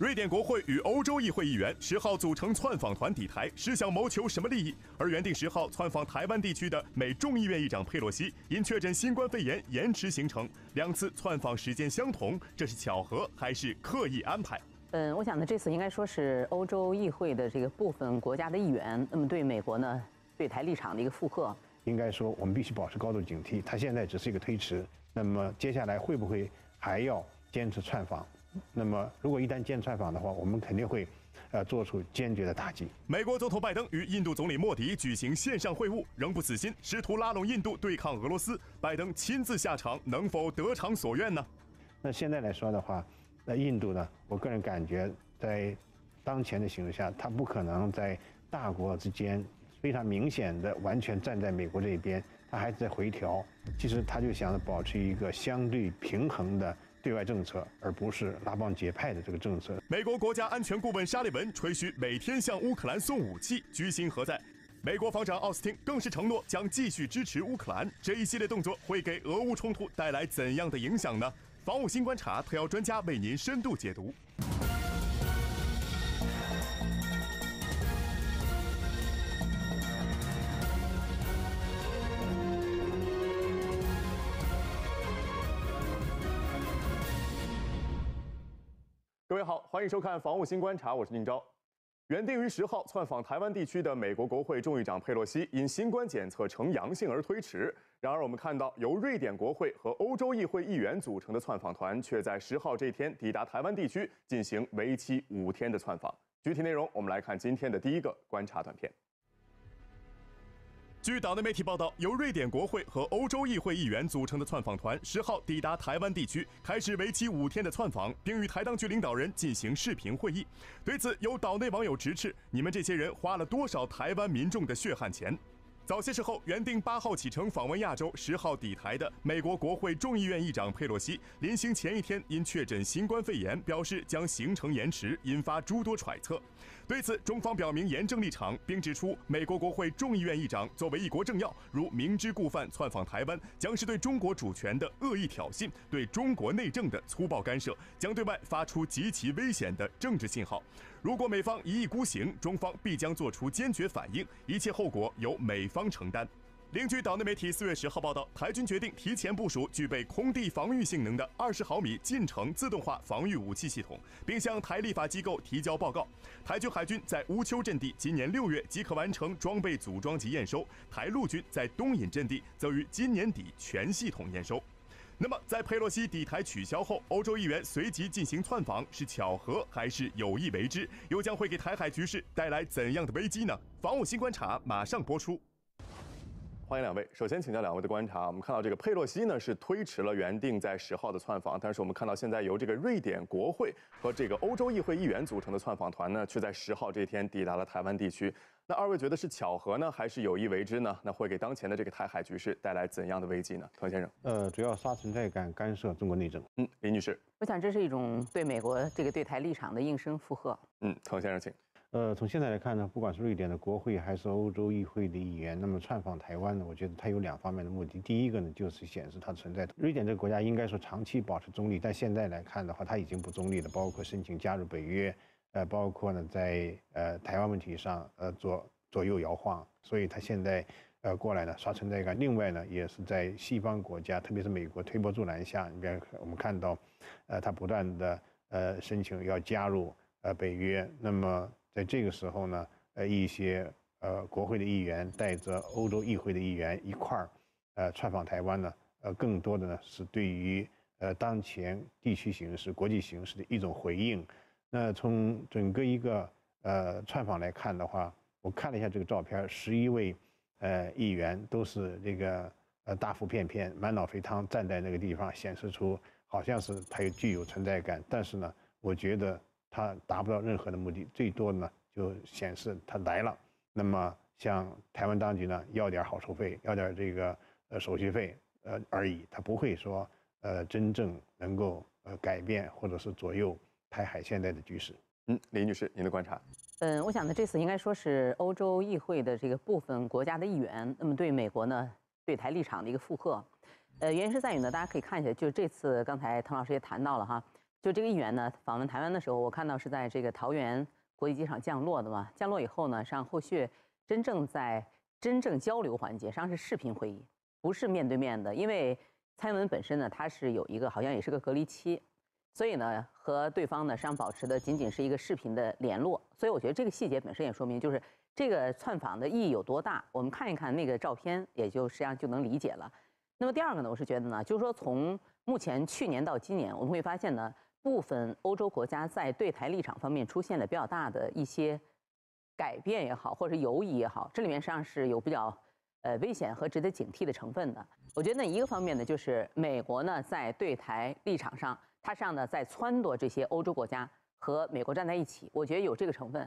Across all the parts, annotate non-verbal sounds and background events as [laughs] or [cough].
瑞典国会与欧洲议会议员十号组成窜访团抵台，是想谋求什么利益？而原定十号窜访台湾地区的美众议院议长佩洛西因确诊新冠肺炎延迟行程，两次窜访时间相同，这是巧合还是刻意安排？嗯，我想呢，这次应该说是欧洲议会的这个部分国家的议员，那么对美国呢，对台立场的一个附和，应该说我们必须保持高度警惕。他现在只是一个推迟，那么接下来会不会还要坚持窜访？那么，如果一旦建串访的话，我们肯定会，呃，做出坚决的打击。美国总统拜登与印度总理莫迪举行线上会晤，仍不死心，试图拉拢印度对抗俄罗斯。拜登亲自下场，能否得偿所愿呢？那现在来说的话，那印度呢？我个人感觉，在当前的形势下，他不可能在大国之间非常明显的完全站在美国这一边，他还在回调。其实他就想保持一个相对平衡的。对外政策，而不是拉帮结派的这个政策。美国国家安全顾问沙利文吹嘘每天向乌克兰送武器，居心何在？美国防长奥斯汀更是承诺将继续支持乌克兰。这一系列动作会给俄乌冲突带来怎样的影响呢？防务新观察特邀专家为您深度解读。欢迎收看《防务新观察》，我是宁钊。原定于十号窜访台湾地区的美国国会众议长佩洛西因新冠检测呈阳性而推迟，然而我们看到由瑞典国会和欧洲议会议员组成的窜访团却在十号这天抵达台湾地区进行为期五天的窜访。具体内容，我们来看今天的第一个观察短片。据岛内媒体报道，由瑞典国会和欧洲议会议员组成的窜访团十号抵达台湾地区，开始为期五天的窜访，并与台当局领导人进行视频会议。对此，有岛内网友直斥：“你们这些人花了多少台湾民众的血汗钱？”早些时候，原定八号启程访问亚洲、十号抵台的美国国会众议院议长佩洛西，临行前一天因确诊新冠肺炎，表示将行程延迟，引发诸多揣测。对此，中方表明严正立场，并指出，美国国会众议院议长作为一国政要，如明知故犯窜访台湾，将是对中国主权的恶意挑衅，对中国内政的粗暴干涉，将对外发出极其危险的政治信号。如果美方一意孤行，中方必将做出坚决反应，一切后果由美方承担。另据岛内媒体四月十号报道，台军决定提前部署具备空地防御性能的二十毫米近程自动化防御武器系统，并向台立法机构提交报告。台军海军在乌丘阵地今年六月即可完成装备组装及验收，台陆军在东引阵地则于今年底全系统验收。那么，在佩洛西抵台取消后，欧洲议员随即进行窜访，是巧合还是有意为之？又将会给台海局势带来怎样的危机呢？防务新观察马上播出。欢迎两位。首先请教两位的观察，我们看到这个佩洛西呢是推迟了原定在十号的窜访，但是我们看到现在由这个瑞典国会和这个欧洲议会议员组成的窜访团呢，却在十号这一天抵达了台湾地区。那二位觉得是巧合呢，还是有意为之呢？那会给当前的这个台海局势带来怎样的危机呢？唐先生，呃，主要刷存在感，干涉中国内政。嗯，李女士，我想这是一种对美国这个对台立场的应声附和。嗯，唐先生，请。呃，从现在来看呢，不管是瑞典的国会还是欧洲议会的议员，那么窜访台湾呢，我觉得它有两方面的目的。第一个呢，就是显示它存在。瑞典这个国家应该说长期保持中立，但现在来看的话，它已经不中立了。包括申请加入北约，呃，包括呢在呃台湾问题上呃左左右摇晃，所以它现在呃过来呢刷存在感。另外呢，也是在西方国家，特别是美国推波助澜下，你比我们看到，呃，它不断的呃申请要加入呃北约，那么。在这个时候呢，呃，一些呃，国会的议员带着欧洲议会的议员一块儿，呃，窜访台湾呢，呃，更多的呢是对于呃当前地区形势、国际形势的一种回应。那从整个一个呃串访来看的话，我看了一下这个照片，十一位呃议员都是这个呃大腹便便、满脑肥汤站在那个地方，显示出好像是他具有存在感。但是呢，我觉得。它达不到任何的目的，最多呢，就显示它来了。那么，向台湾当局呢，要点好处费，要点这个呃手续费，呃而已。它不会说呃真正能够呃改变或者是左右台海现在的局势。嗯，李女士，您的观察。嗯，我想呢，这次应该说是欧洲议会的这个部分国家的议员，那么对美国呢，对台立场的一个附和。呃，原因是在于呢，大家可以看一下，就是这次刚才唐老师也谈到了哈。就这个议员呢，访问台湾的时候，我看到是在这个桃园国际机场降落的嘛。降落以后呢，实际上后续真正在真正交流环节，实际上是视频会议，不是面对面的。因为蔡英文本身呢，他是有一个好像也是个隔离期，所以呢，和对方呢实际上保持的仅仅是一个视频的联络。所以我觉得这个细节本身也说明，就是这个窜访的意义有多大。我们看一看那个照片，也就实际上就能理解了。那么第二个呢，我是觉得呢，就是说从目前去年到今年，我们会发现呢。部分欧洲国家在对台立场方面出现了比较大的一些改变也好，或者犹疑也好，这里面实际上是有比较呃危险和值得警惕的成分的。我觉得一个方面呢，就是美国呢在对台立场上，它实际上在撺掇这些欧洲国家和美国站在一起。我觉得有这个成分。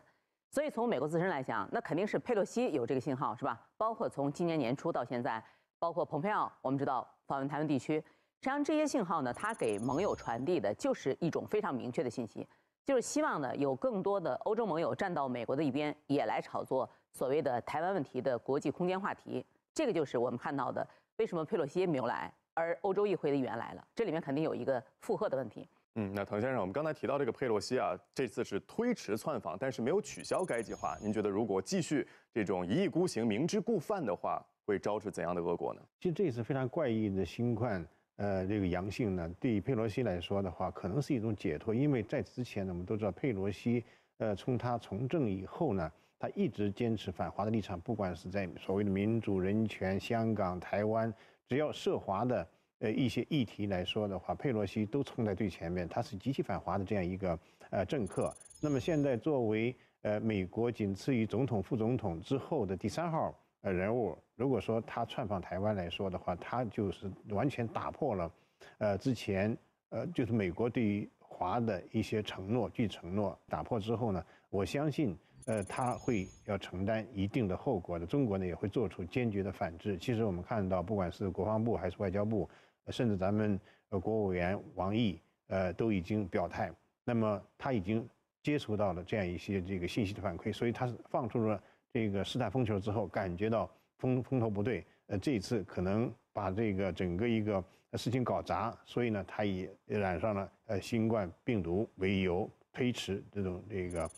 所以从美国自身来讲，那肯定是佩洛西有这个信号，是吧？包括从今年年初到现在，包括蓬佩奥，我们知道访问台湾地区。实际上，这些信号呢，它给盟友传递的就是一种非常明确的信息，就是希望呢有更多的欧洲盟友站到美国的一边，也来炒作所谓的台湾问题的国际空间话题。这个就是我们看到的，为什么佩洛西没有来，而欧洲议会的议员来了，这里面肯定有一个负荷的问题。嗯，那滕先生，我们刚才提到这个佩洛西啊，这次是推迟窜访，但是没有取消该计划。您觉得如果继续这种一意孤行、明知故犯的话，会招致怎样的恶果呢？其实这一次非常怪异的新冠。呃，这个阳性呢，对佩洛西来说的话，可能是一种解脱，因为在此之前呢，我们都知道佩洛西，呃，从他从政以后呢，他一直坚持反华的立场，不管是在所谓的民主人权、香港、台湾，只要涉华的呃一些议题来说的话，佩洛西都冲在最前面，他是极其反华的这样一个呃政客。那么现在作为呃美国仅次于总统、副总统之后的第三号。呃，人物如果说他窜访台湾来说的话，他就是完全打破了，呃，之前呃，就是美国对于华的一些承诺、据承诺，打破之后呢，我相信呃，他会要承担一定的后果的。中国呢也会做出坚决的反制。其实我们看到，不管是国防部还是外交部，甚至咱们呃，国务院王毅呃，都已经表态。那么他已经接触到了这样一些这个信息的反馈，所以他是放出了。这个试探风球之后，感觉到风风头不对，呃，这一次可能把这个整个一个事情搞砸，所以呢，他以染上了呃新冠病毒为由推迟这种这个，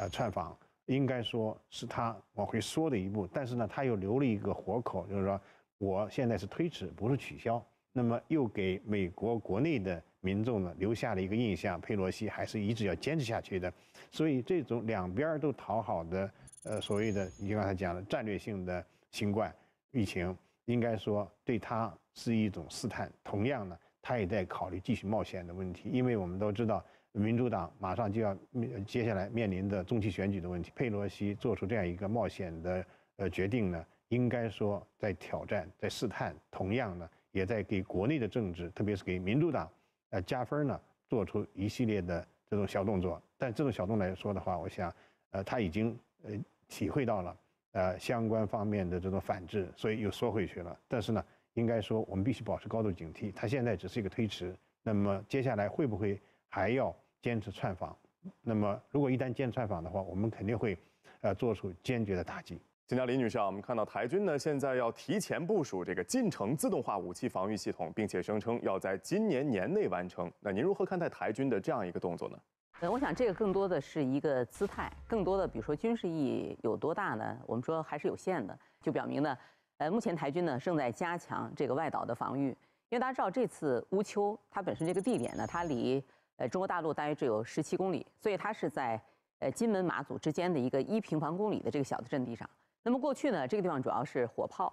呃，串访，应该说是他往回缩的一步，但是呢，他又留了一个活口，就是说我现在是推迟，不是取消，那么又给美国国内的民众呢留下了一个印象，佩洛西还是一直要坚持下去的，所以这种两边都讨好的。呃，所谓的你刚才讲了，战略性的新冠疫情，应该说对他是一种试探。同样呢，他也在考虑继续冒险的问题，因为我们都知道，民主党马上就要接下来面临的中期选举的问题。佩洛西做出这样一个冒险的呃决定呢，应该说在挑战、在试探，同样呢，也在给国内的政治，特别是给民主党呃加分呢，做出一系列的这种小动作。但这种小动作来说的话，我想，呃，他已经。呃，体会到了，呃，相关方面的这种反制，所以又缩回去了。但是呢，应该说我们必须保持高度警惕。它现在只是一个推迟，那么接下来会不会还要坚持窜访？那么如果一旦坚持窜访的话，我们肯定会，呃，做出坚决的打击。金佳李女士啊，我们看到台军呢现在要提前部署这个近程自动化武器防御系统，并且声称要在今年年内完成。那您如何看待台军的这样一个动作呢？呃，我想这个更多的是一个姿态，更多的比如说军事意义有多大呢？我们说还是有限的，就表明呢，呃，目前台军呢正在加强这个外岛的防御，因为大家知道这次乌丘它本身这个地点呢，它离呃中国大陆大约只有十七公里，所以它是在呃金门马祖之间的一个一平方公里的这个小的阵地上。那么过去呢，这个地方主要是火炮，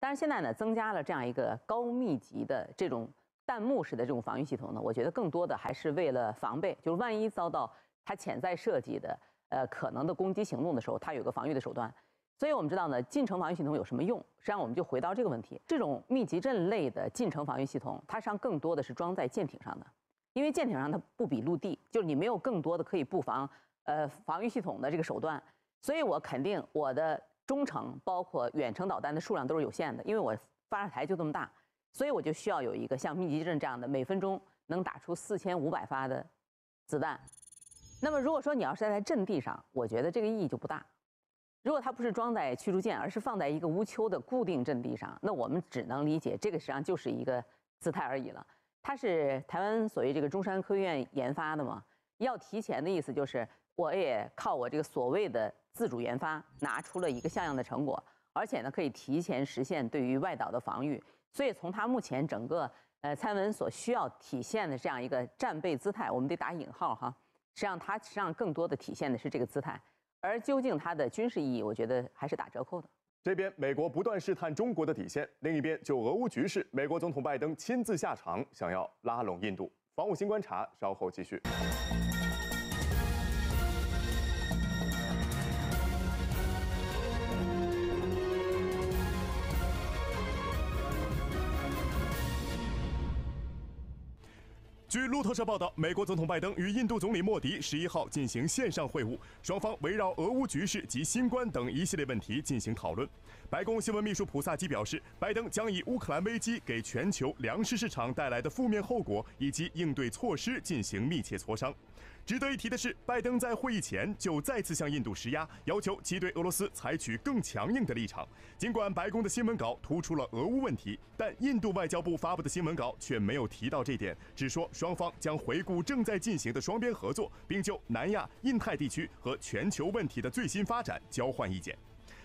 但是现在呢，增加了这样一个高密集的这种。弹幕式的这种防御系统呢，我觉得更多的还是为了防备，就是万一遭到它潜在设计的呃可能的攻击行动的时候，它有个防御的手段。所以我们知道呢，近程防御系统有什么用？实际上，我们就回到这个问题：这种密集阵类的近程防御系统，它实际上更多的是装在舰艇上的，因为舰艇上它不比陆地，就是你没有更多的可以布防呃防御系统的这个手段。所以我肯定我的中程包括远程导弹的数量都是有限的，因为我发射台就这么大。所以我就需要有一个像密集阵这样的，每分钟能打出四千五百发的子弹。那么如果说你要是在阵地上，我觉得这个意义就不大。如果它不是装在驱逐舰，而是放在一个无丘的固定阵地上，那我们只能理解这个实际上就是一个姿态而已了。它是台湾所谓这个中山科学院研发的嘛？要提前的意思就是，我也靠我这个所谓的自主研发拿出了一个像样的成果，而且呢可以提前实现对于外岛的防御。所以从他目前整个呃蔡文所需要体现的这样一个战备姿态，我们得打引号哈。实际上，他实际上更多的体现的是这个姿态，而究竟他的军事意义，我觉得还是打折扣的。这边美国不断试探中国的底线，另一边就俄乌局势，美国总统拜登亲自下场，想要拉拢印度。防务新观察，稍后继续。路透社报道，美国总统拜登与印度总理莫迪十一号进行线上会晤，双方围绕俄乌局势及新冠等一系列问题进行讨论。白宫新闻秘书普萨基表示，拜登将以乌克兰危机给全球粮食市场带来的负面后果以及应对措施进行密切磋商。值得一提的是，拜登在会议前就再次向印度施压，要求其对俄罗斯采取更强硬的立场。尽管白宫的新闻稿突出了俄乌问题，但印度外交部发布的新闻稿却没有提到这点，只说双方将回顾正在进行的双边合作，并就南亚、印太地区和全球问题的最新发展交换意见。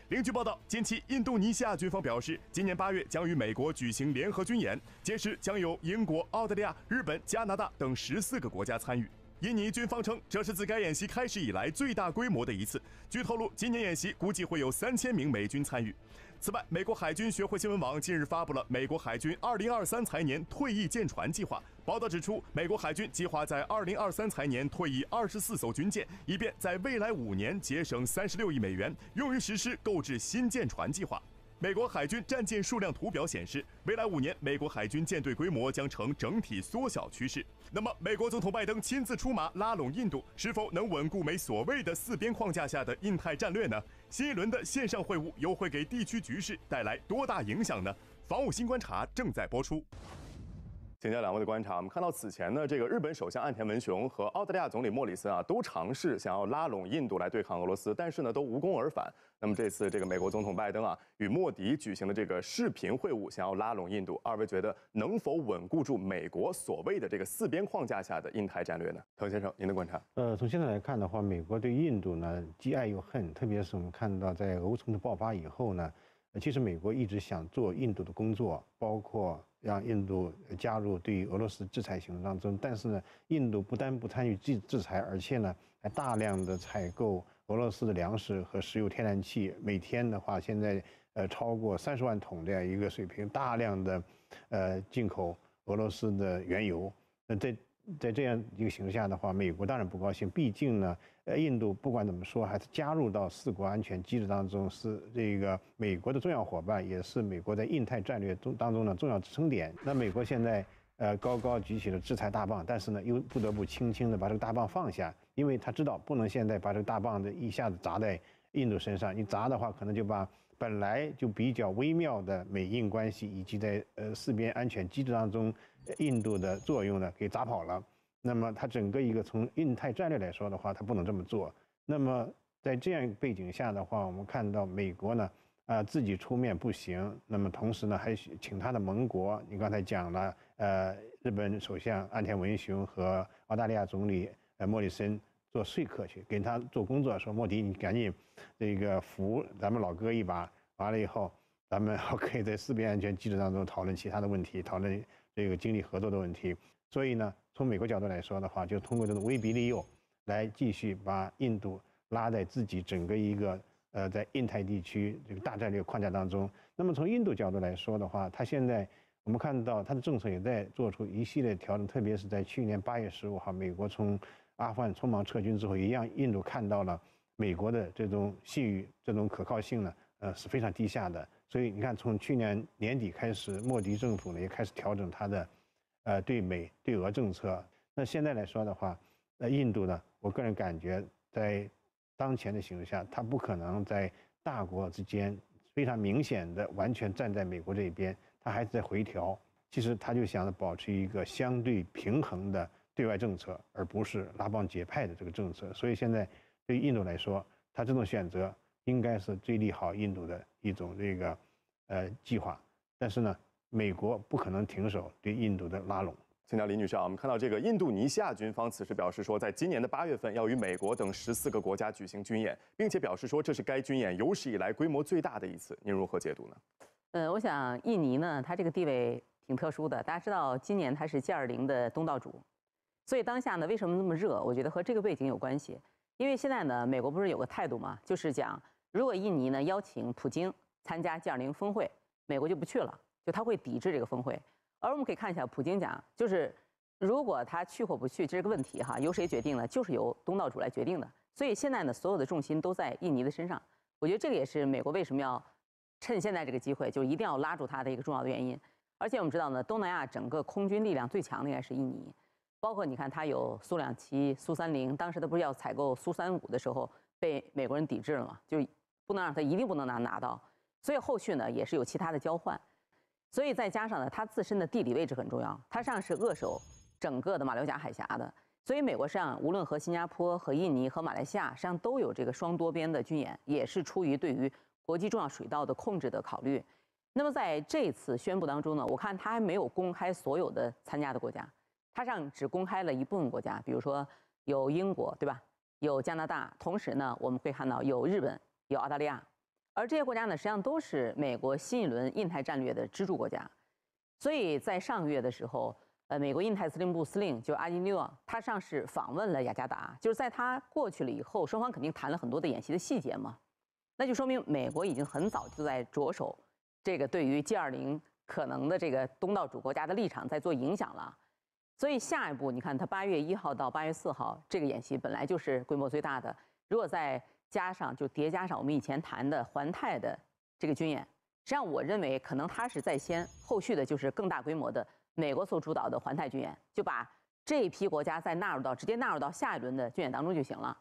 另据报道，近期印度尼西亚军方表示，今年八月将与美国举行联合军演，届时将有英国、澳大利亚、日本、加拿大等十四个国家参与。印尼军方称，这是自该演习开始以来最大规模的一次。据透露，今年演习估计会有三千名美军参与。此外，美国海军学会新闻网近日发布了美国海军二零二三财年退役舰船计划。报道指出，美国海军计划在二零二三财年退役二十四艘军舰，以便在未来五年节省三十六亿美元，用于实施购置新舰船计划。美国海军战舰数量图表显示，未来五年美国海军舰队规模将呈整体缩小趋势。那么，美国总统拜登亲自出马拉拢印度，是否能稳固美所谓的四边框架下的印太战略呢？新一轮的线上会晤又会给地区局势带来多大影响呢？防务新观察正在播出。请教两位的观察，我们看到此前呢，这个日本首相岸田文雄和澳大利亚总理莫里森啊，都尝试想要拉拢印度来对抗俄罗斯，但是呢都无功而返。那么这次这个美国总统拜登啊，与莫迪举行的这个视频会晤，想要拉拢印度，二位觉得能否稳固住美国所谓的这个四边框架下的印太战略呢？滕先生，您的观察？呃，从现在来看的话，美国对印度呢既爱又恨，特别是我们看到在俄乌冲突爆发以后呢。其实美国一直想做印度的工作，包括让印度加入对俄罗斯制裁行动当中。但是呢，印度不单不参与制制裁，而且呢，还大量的采购俄罗斯的粮食和石油天然气。每天的话，现在呃超过三十万桶这样一个水平，大量的呃进口俄罗斯的原油。那这。在这样一个形势下的话，美国当然不高兴。毕竟呢，呃，印度不管怎么说，还是加入到四国安全机制当中是这个美国的重要伙伴，也是美国在印太战略中当中的重要支撑点。那美国现在呃高高举起了制裁大棒，但是呢，又不得不轻轻的把这个大棒放下，因为他知道不能现在把这个大棒的一下子砸在印度身上。你砸的话，可能就把本来就比较微妙的美印关系以及在呃四边安全机制当中。印度的作用呢，给砸跑了。那么，它整个一个从印太战略来说的话，它不能这么做。那么，在这样背景下的话，我们看到美国呢，啊，自己出面不行。那么，同时呢，还请他的盟国，你刚才讲了，呃，日本首相岸田文雄和澳大利亚总理呃莫里森做说客去，跟他做工作，说莫迪你赶紧那个扶咱们老哥一把。完了以后，咱们 [laughs] 可以在四边安全机制当中讨论其他的问题，讨论。这个经济合作的问题，所以呢，从美国角度来说的话，就通过这种威逼利诱，来继续把印度拉在自己整个一个呃，在印太地区这个大战略框架当中。那么从印度角度来说的话，它现在我们看到它的政策也在做出一系列调整，特别是在去年八月十五号，美国从阿富汗匆忙撤军之后，也让印度看到了美国的这种信誉、这种可靠性呢，呃是非常低下的。所以你看，从去年年底开始，莫迪政府呢也开始调整他的，呃，对美对俄政策。那现在来说的话，那印度呢，我个人感觉在当前的形势下，它不可能在大国之间非常明显的完全站在美国这一边，它还是在回调。其实他就想着保持一个相对平衡的对外政策，而不是拉帮结派的这个政策。所以现在对印度来说，他这种选择。应该是最利好印度的一种这个呃计划，但是呢，美国不可能停手对印度的拉拢。陈教林女士，啊，我们看到这个印度尼西亚军方此时表示说，在今年的八月份要与美国等十四个国家举行军演，并且表示说这是该军演有史以来规模最大的一次。您如何解读呢？呃，我想印尼呢，它这个地位挺特殊的。大家知道，今年它是 G 二0的东道主，所以当下呢，为什么那么热？我觉得和这个背景有关系。因为现在呢，美国不是有个态度嘛，就是讲。如果印尼呢邀请普京参加 G 二零峰会，美国就不去了，就他会抵制这个峰会。而我们可以看一下，普京讲就是，如果他去或不去，这是个问题哈，由谁决定呢？就是由东道主来决定的。所以现在呢，所有的重心都在印尼的身上。我觉得这个也是美国为什么要趁现在这个机会，就一定要拉住他的一个重要的原因。而且我们知道呢，东南亚整个空军力量最强的应该是印尼，包括你看他有苏两七、苏三零，当时他不是要采购苏三五的时候被美国人抵制了吗？就。不能让他一定不能拿拿到，所以后续呢也是有其他的交换，所以再加上呢，它自身的地理位置很重要，它实际上是扼守整个的马六甲海峡的，所以美国实际上无论和新加坡、和印尼、和马来西亚，实际上都有这个双多边的军演，也是出于对于国际重要水道的控制的考虑。那么在这次宣布当中呢，我看他还没有公开所有的参加的国家，他上只公开了一部分国家，比如说有英国对吧，有加拿大，同时呢我们会看到有日本。有澳大利亚，而这些国家呢，实际上都是美国新一轮印太战略的支柱国家。所以在上个月的时候，呃，美国印太司令部司令就阿基尼奥，他上是访问了雅加达，就是在他过去了以后，双方肯定谈了很多的演习的细节嘛。那就说明美国已经很早就在着手这个对于 G20 可能的这个东道主国家的立场在做影响了。所以下一步，你看他八月一号到八月四号这个演习本来就是规模最大的，如果在。加上就叠加上我们以前谈的环太的这个军演，实际上我认为可能它是在先，后续的就是更大规模的美国所主导的环太军演，就把这一批国家再纳入到直接纳入到下一轮的军演当中就行了。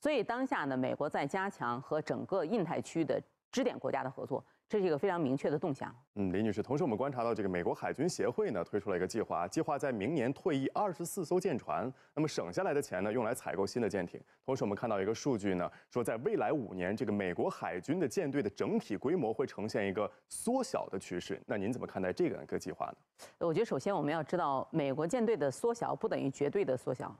所以当下呢，美国在加强和整个印太区的支点国家的合作。这是一个非常明确的动向。嗯，李女士，同时我们观察到，这个美国海军协会呢推出了一个计划，计划在明年退役二十四艘舰船，那么省下来的钱呢用来采购新的舰艇。同时我们看到一个数据呢，说在未来五年，这个美国海军的舰队的整体规模会呈现一个缩小的趋势。那您怎么看待这个一个计划呢？我觉得首先我们要知道，美国舰队的缩小不等于绝对的缩小，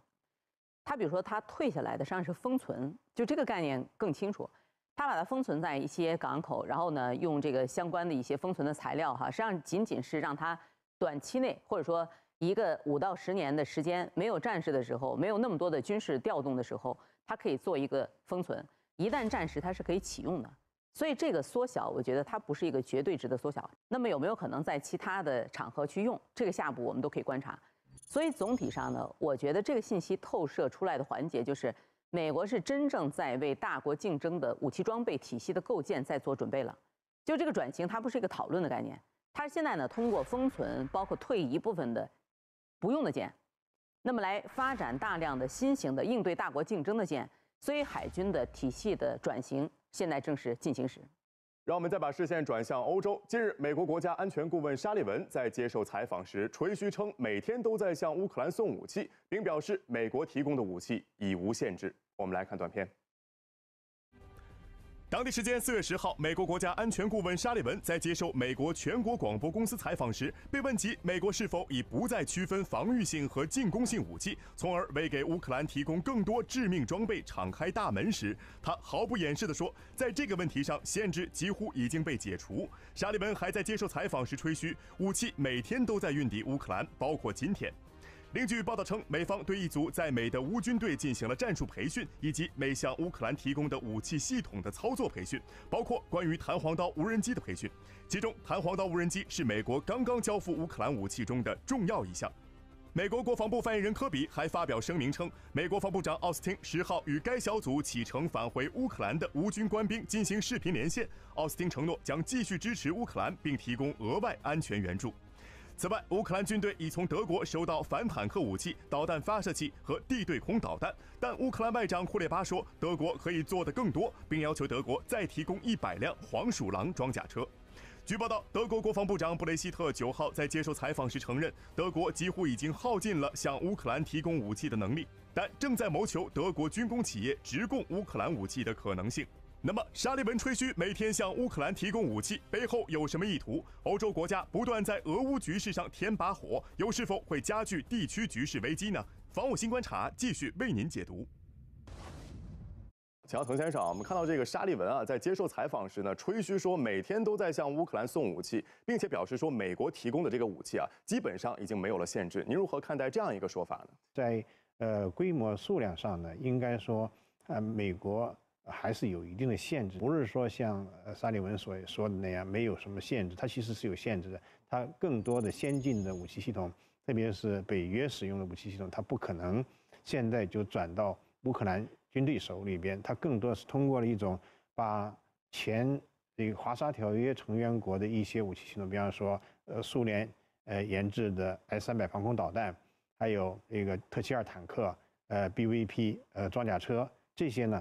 它比如说它退下来的实际上是封存，就这个概念更清楚。它把它封存在一些港口，然后呢，用这个相关的一些封存的材料哈，实际上仅仅是让它短期内或者说一个五到十年的时间没有战事的时候，没有那么多的军事调动的时候，它可以做一个封存。一旦战时，它是可以启用的。所以这个缩小，我觉得它不是一个绝对值的缩小。那么有没有可能在其他的场合去用？这个下步我们都可以观察。所以总体上呢，我觉得这个信息透射出来的环节就是。美国是真正在为大国竞争的武器装备体系的构建在做准备了，就这个转型，它不是一个讨论的概念，它现在呢通过封存，包括退一部分的不用的舰，那么来发展大量的新型的应对大国竞争的舰，所以海军的体系的转型现在正是进行时。让我们再把视线转向欧洲。近日，美国国家安全顾问沙利文在接受采访时吹嘘称，每天都在向乌克兰送武器，并表示美国提供的武器已无限制。我们来看短片。当地时间四月十号，美国国家安全顾问沙利文在接受美国全国广播公司采访时，被问及美国是否已不再区分防御性和进攻性武器，从而为给乌克兰提供更多致命装备敞开大门时，他毫不掩饰地说，在这个问题上，限制几乎已经被解除。沙利文还在接受采访时吹嘘，武器每天都在运抵乌克兰，包括今天。另据报道称，美方对一组在美的乌军队进行了战术培训，以及美向乌克兰提供的武器系统的操作培训，包括关于弹簧刀无人机的培训。其中，弹簧刀无人机是美国刚刚交付乌克兰武器中的重要一项。美国国防部发言人科比还发表声明称，美国防部长奥斯汀十号与该小组启程返回乌克兰的乌军官兵进行视频连线。奥斯汀承诺将继续支持乌克兰，并提供额外安全援助。此外，乌克兰军队已从德国收到反坦克武器、导弹发射器和地对空导弹。但乌克兰外长库列巴说，德国可以做得更多，并要求德国再提供一百辆黄鼠狼装甲车。据报道，德国国防部长布雷希特九号在接受采访时承认，德国几乎已经耗尽了向乌克兰提供武器的能力，但正在谋求德国军工企业直供乌克兰武器的可能性。那么，沙利文吹嘘每天向乌克兰提供武器背后有什么意图？欧洲国家不断在俄乌局势上添把火，又是否会加剧地区局势危机呢？防务新观察继续为您解读。乔腾先生，我们看到这个沙利文啊，在接受采访时呢，吹嘘说每天都在向乌克兰送武器，并且表示说美国提供的这个武器啊，基本上已经没有了限制。您如何看待这样一个说法呢？在呃规模数量上呢，应该说呃，美国。还是有一定的限制，不是说像沙利文所说的那样没有什么限制，它其实是有限制的。它更多的先进的武器系统，特别是北约使用的武器系统，它不可能现在就转到乌克兰军队手里边，它更多是通过了一种把前这个华沙条约成员国的一些武器系统，比方说呃苏联呃研制的 S300 防空导弹，还有这个特七二坦克呃 BVP 呃装甲车这些呢。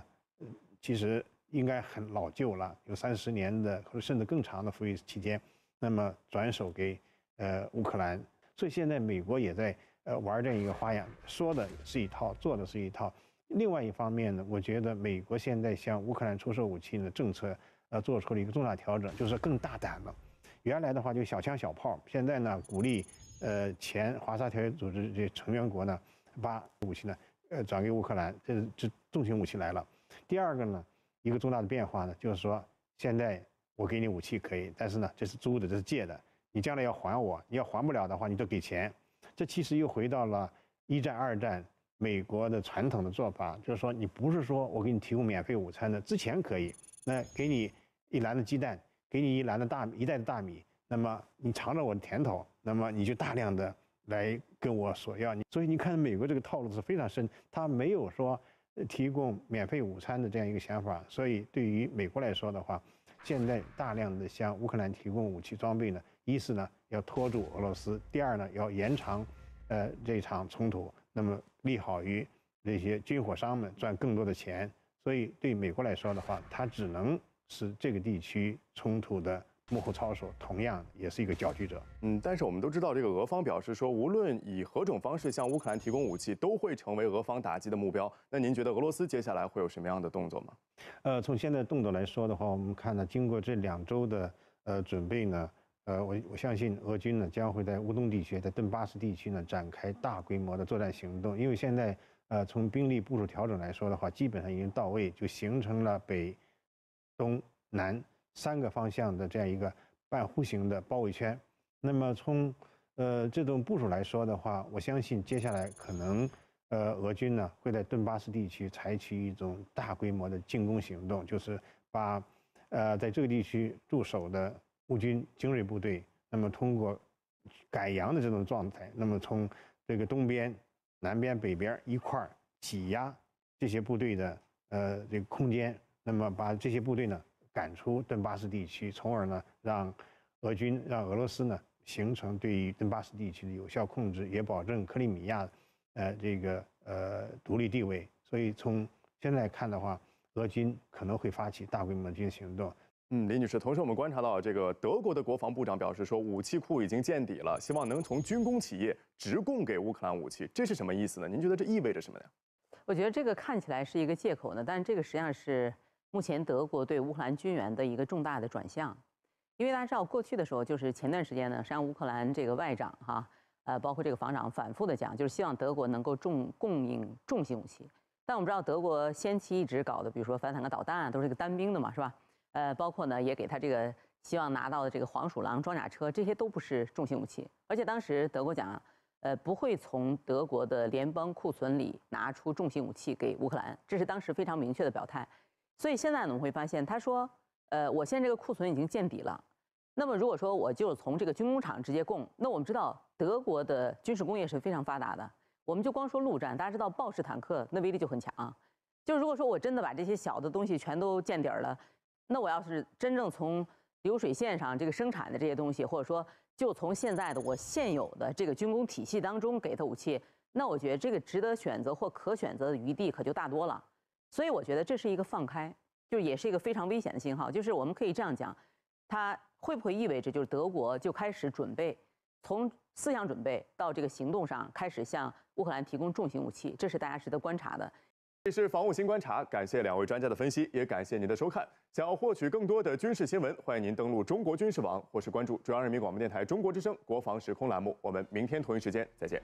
其实应该很老旧了，有三十年的或者甚至更长的服役期间，那么转手给呃乌克兰，所以现在美国也在呃玩这样一个花样，说的是一套，做的是一套。另外一方面呢，我觉得美国现在向乌克兰出售武器的政策呃做出了一个重大调整，就是更大胆了。原来的话就小枪小炮，现在呢鼓励呃前华沙条约组织这成员国呢把武器呢呃转给乌克兰，这这重型武器来了。第二个呢，一个重大的变化呢，就是说，现在我给你武器可以，但是呢，这是租的，这是借的，你将来要还我，你要还不了的话，你就给钱。这其实又回到了一战、二战美国的传统的做法，就是说，你不是说我给你提供免费午餐的，之前可以，那给你一篮子鸡蛋，给你一篮子大一袋的大米，那么你尝了我的甜头，那么你就大量的来跟我索要你。所以你看，美国这个套路是非常深，他没有说。提供免费午餐的这样一个想法，所以对于美国来说的话，现在大量的向乌克兰提供武器装备呢，一是呢要拖住俄罗斯，第二呢要延长，呃这场冲突，那么利好于那些军火商们赚更多的钱，所以对美国来说的话，它只能是这个地区冲突的。幕后操守，同样也是一个搅局者。嗯，但是我们都知道，这个俄方表示说，无论以何种方式向乌克兰提供武器，都会成为俄方打击的目标。那您觉得俄罗斯接下来会有什么样的动作吗？呃，从现在动作来说的话，我们看呢，经过这两周的呃准备呢，呃，我我相信俄军呢将会在乌东地区、在顿巴斯地区呢展开大规模的作战行动。因为现在呃从兵力部署调整来说的话，基本上已经到位，就形成了北、东南。三个方向的这样一个半弧形的包围圈，那么从呃这种部署来说的话，我相信接下来可能呃俄军呢会在顿巴斯地区采取一种大规模的进攻行动，就是把呃在这个地区驻守的乌军精锐部队，那么通过改阳的这种状态，那么从这个东边、南边、北边一块挤压这些部队的呃这个空间，那么把这些部队呢。赶出顿巴斯地区，从而呢让俄军、让俄罗斯呢形成对于顿巴斯地区的有效控制，也保证克里米亚呃这个呃独立地位。所以从现在看的话，俄军可能会发起大规模军事行动。嗯，林女士，同时我们观察到，这个德国的国防部长表示说，武器库已经见底了，希望能从军工企业直供给乌克兰武器，这是什么意思呢？您觉得这意味着什么呢？我觉得这个看起来是一个借口呢，但这个实际上是。目前德国对乌克兰军援的一个重大的转向，因为大家知道过去的时候，就是前段时间呢，实际上乌克兰这个外长哈，呃，包括这个防长反复的讲，就是希望德国能够重供应重型武器。但我们知道德国先期一直搞的，比如说反坦克导弹都是一个单兵的嘛，是吧？呃，包括呢也给他这个希望拿到的这个黄鼠狼装甲车，这些都不是重型武器。而且当时德国讲，呃，不会从德国的联邦库存里拿出重型武器给乌克兰，这是当时非常明确的表态。所以现在我们会发现，他说，呃，我现在这个库存已经见底了。那么如果说我就从这个军工厂直接供，那我们知道德国的军事工业是非常发达的。我们就光说陆战，大家知道豹式坦克那威力就很强。就如果说我真的把这些小的东西全都见底了，那我要是真正从流水线上这个生产的这些东西，或者说就从现在的我现有的这个军工体系当中给他武器，那我觉得这个值得选择或可选择的余地可就大多了。所以我觉得这是一个放开，就也是一个非常危险的信号。就是我们可以这样讲，它会不会意味着就是德国就开始准备，从思想准备到这个行动上开始向乌克兰提供重型武器，这是大家值得观察的。这是防务新观察，感谢两位专家的分析，也感谢您的收看。想要获取更多的军事新闻，欢迎您登录中国军事网，或是关注中央人民广播电台中国之声国防时空栏目。我们明天同一时间再见。